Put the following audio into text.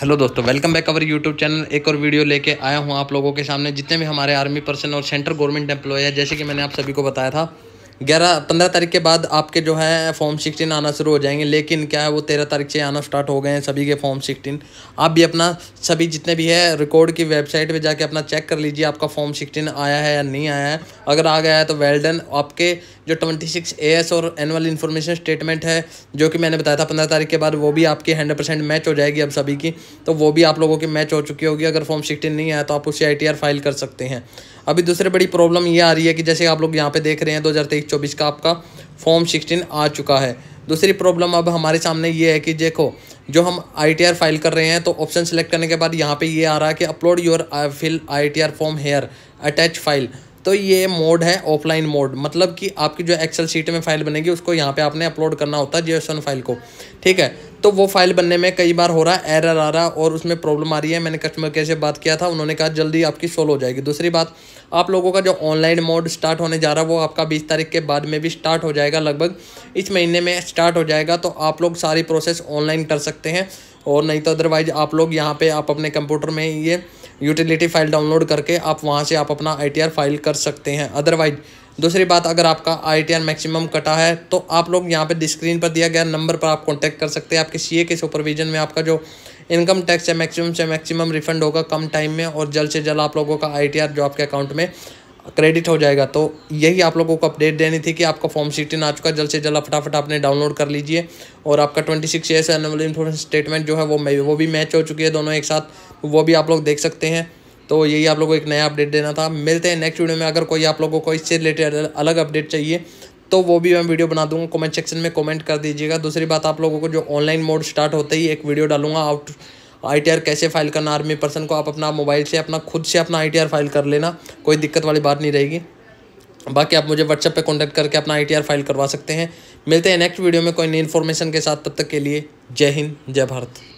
hello दोस्तों welcome back our YouTube channel एक और वीडियो लेके आया हूँ आप लोगों के सामने जितने भी हमारे आर्मी पर्सन और सेंट्रल गवर्नमेंट एम्प्लॉय है जैसे कि मैंने आप सभी को बताया था ग्यारह पंद्रह तारीख के बाद आपके जो है फॉर्म सिक्सटीन आना शुरू हो जाएंगे लेकिन क्या है वो तेरह तारीख से आना स्टार्ट हो गए हैं सभी के फॉर्म सिक्सटीन आप भी अपना सभी जितने भी है रिकॉर्ड की वेबसाइट पे जाके अपना चेक कर लीजिए आपका फॉर्म सिक्सटीन आया है या नहीं आया है अगर आ गया है तो वेल डन आपके जो ट्वेंटी सिक्स ए एस और एनुअल इन्फॉर्मेशन स्टेटमेंट है जो कि मैंने बताया था पंद्रह तारीख के बाद वो भी आपकी हंड्रेड परसेंट मैच हो जाएगी अब सभी की तो वो भी आप लोगों की मैच हो चुकी होगी अगर फॉर्म सिक्सटीन नहीं आया तो आप उसे आई टी आर फाइल कर सकते हैं अभी दूसरी बड़ी प्रॉब्लम ये आ रही है कि जैसे आप लोग यहाँ पे देख रहे हैं दो हज़ार तेईस का आपका फॉर्म सिक्सटीन आ चुका है दूसरी प्रॉब्लम अब हमारे सामने ये है कि देखो जो हम आई फाइल कर रहे हैं तो ऑप्शन सेलेक्ट करने के बाद यहाँ पे ये आ रहा है कि upload your fill I form here attach file तो ये मोड है ऑफलाइन मोड मतलब कि आपकी जो एक्सेल शीट में फाइल बनेगी उसको यहाँ पे आपने अपलोड करना होता है जी फाइल को ठीक है तो वो फाइल बनने में कई बार हो रहा है एरर आ रहा है और उसमें प्रॉब्लम आ रही है मैंने कस्टमर केयर से बात किया था उन्होंने कहा जल्दी आपकी सोल्व हो जाएगी दूसरी बात आप लोगों का जो ऑनलाइन मोड स्टार्ट होने जा रहा है वो आपका बीस तारीख के बाद में भी स्टार्ट हो जाएगा लगभग इस महीने में स्टार्ट हो जाएगा तो आप लोग सारी प्रोसेस ऑनलाइन कर सकते हैं और नहीं तो अदरवाइज़ आप लोग यहाँ पर आप अपने कंप्यूटर में ये यूटिलिटी फाइल डाउनलोड करके आप वहाँ से आप अपना आई फाइल कर सकते हैं अदरवाइज दूसरी बात अगर आपका आई मैक्सिमम कटा है तो आप लोग यहाँ पे स्क्रीन पर दिया गया नंबर पर आप कॉन्टैक्ट कर सकते हैं आपके सी के सुपरविजन में आपका जो इनकम टैक्स है मैक्सिमम से मैक्सिमम रिफंड होगा कम टाइम में और जल्द से जल्द आप लोगों का आई जो आपके अकाउंट में क्रेडिट हो जाएगा तो यही आप लोगों को अपडेट देनी थी कि आपका फॉर्म सीटिन आ चुका है जल्द से जल्द फटाफट आपने डाउनलोड कर लीजिए और आपका twenty six years annual information statement जो है वो वो भी मैच हो चुकी है दोनों एक साथ वो भी आप लोग देख सकते हैं तो यही आप लोगों को एक नया अपडेट देना था मिलते हैं नेक्स्ट वीडियो में अगर कोई आप लोगों को इससे रिलेटेड अलग अपडेट चाहिए तो वो भी मैं वीडियो बना दूंगा कमेंट सेक्शन में कमेंट कर दीजिएगा दूसरी बात आप लोगों को जो ऑनलाइन मोड स्टार्ट होते ही एक वीडियो डालूंगा आउट आई कैसे फाइल करना आर्मी पर्सन को आप अपना मोबाइल से अपना खुद से अपना आई फाइल कर लेना कोई दिक्कत वाली बात नहीं रहेगी बाकी आप मुझे व्हाट्सएप पे कॉन्टैक्ट करके अपना आई फाइल करवा सकते हैं मिलते हैं नेक्स्ट वीडियो में कोई नई इन्फॉर्मेशन के साथ तब तक के लिए जय हिंद जय भारत